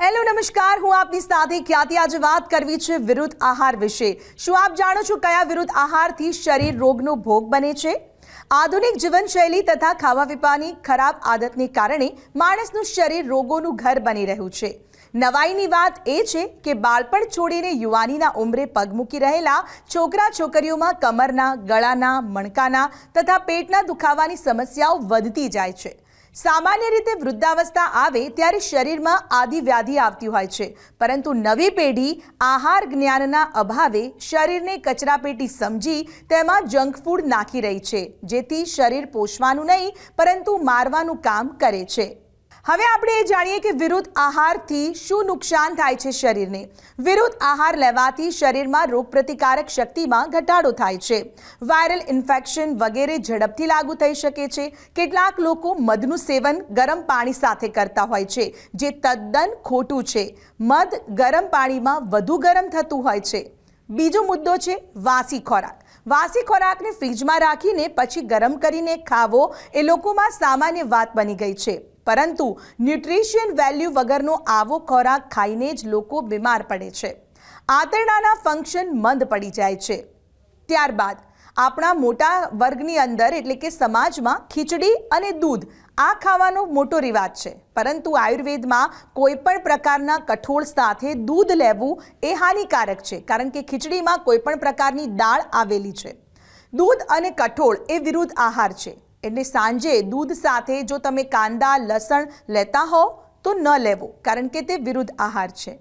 hello નમસ્કાર હું આપની સાથે ખ્યાતિ આજે વાત કરવી છે વિરુદ્ધ આહાર વિશે શું આપ જાણો છો કયા વિરુદ્ધ આહારથી શરીર રોગનો ભોગ બને છે આધુનિક જીવનશૈલી તથા ખાવા પીવાની ખરાબ આદતને કારણે માણસનું શરીર રોગોનું ઘર બની રહ્યું છે નવાઈની વાત એ છે કે બાળપણ છોડીને યુવાનીના ઉંમરે પગ મૂકી રહેલા છોકરા છોકરીઓમાં કમરના ગળાના મણકાના તથા પેટના દુખાવાની સમસ્યાઓ વધતી જાય છે સામાન્ય રીતે વૃદ્ધાવસ્થા આવે ત્યારે શરીરમાં આદિવ્યાધિ આવતી હોય છે પરંતુ નવી પેઢી આહાર જ્ઞાનના અભાવે શરીરને કચરાપેટી સમજી તેમાં જંક ફૂડ નાખી રહી છે જેથી શરીર પોષવાનું નહીં પરંતુ મારવાનું કામ કરે છે હવે આપણે એ જાણીએ કે વિરુદ્ધ આહારથી શું નુકસાન થાય છે શરીરને વિરુદ્ધ આહાર લેવાથી શરીરમાં રોગપ્રતિકારક શક્તિમાં ઘટાડો થાય છે વાયરલ ઇન્ફેક્શન વગેરે ઝડપથી લાગુ થઈ શકે છે કેટલાક લોકો મધનું સેવન ગરમ પાણી સાથે કરતા હોય છે જે તદ્દન ખોટું છે મધ ગરમ પાણીમાં વધુ ગરમ થતું હોય છે બીજો મુદ્દો છે વાસી ખોરાક વાસી ખોરાકને ફ્રીજમાં રાખીને પછી ગરમ કરીને ખાવો એ લોકોમાં સામાન્ય વાત બની ગઈ છે પરંતુ ન્યુટ્રિશિયન વેલ્યુ વગરનો આવો ખોરાક ખાઈને જ લોકો બીમાર પડે છે આંતરડાના ફંક્શન મંદ પડી જાય છે ત્યારબાદ આપણા મોટા વર્ગની અંદર એટલે કે સમાજમાં ખીચડી અને દૂધ આ ખાવાનો મોટો રિવાજ છે પરંતુ આયુર્વેદમાં કોઈ પણ પ્રકારના કઠોળ સાથે દૂધ લેવું એ હાનિકારક છે કારણ કે ખીચડીમાં કોઈ પણ પ્રકારની દાળ આવેલી છે દૂધ અને કઠોળ એ વિરુદ્ધ આહાર છે એટલે સાંજે દૂધ સાથે જો તમે કાંદા લસણ લેતા હો તો ન લેવો કારણ કે તે વિરુદ્ધ આહાર છે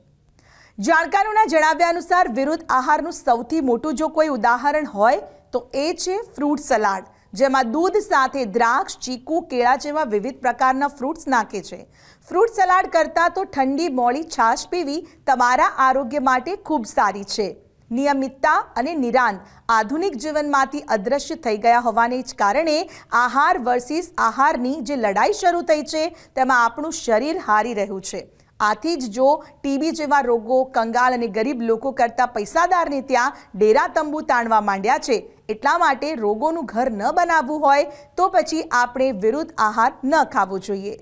જાણકારોના જણાવ્યા અનુસાર વિરુદ્ધ આહારનું સૌથી મોટું જો કોઈ ઉદાહરણ હોય તો એ છે ફ્રૂટ સલાડ જેમાં દૂધ સાથે દ્રાક્ષ ચીકુ કેળા જેવા વિવિધ પ્રકારના ફ્રૂટ્સ નાખે છે ફ્રૂટ સલાડ કરતાં તો ઠંડી મોળી છાશ પીવી તમારા આરોગ્ય માટે ખૂબ સારી છે નિયમિતતા અને નિરાન આધુનિક જીવનમાંથી અદ્રશ્ય થઈ ગયા હોવાને જ કારણે આહાર વર્સિસ આહારની જે લડાઈ શરૂ થઈ છે તેમાં આપણું શરીર હારી રહ્યું છે આથી જ જો ટીબી જેવા રોગો કંગાલ અને ગરીબ લોકો કરતાં પૈસાદારને ત્યાં ડેરા તંબુ તાણવા માંડ્યા છે એટલા માટે રોગોનું ઘર ન બનાવવું હોય તો પછી આપણે વિરુદ્ધ આહાર ન ખાવો જોઈએ